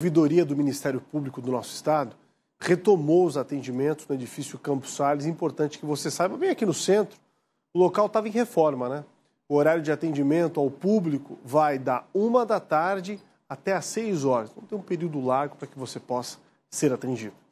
Vidoria do Ministério Público do nosso estado retomou os atendimentos no edifício Campos Salles. Importante que você saiba, bem aqui no centro, o local estava em reforma, né? O horário de atendimento ao público vai da uma da tarde até às seis horas. Então tem um período largo para que você possa ser atendido.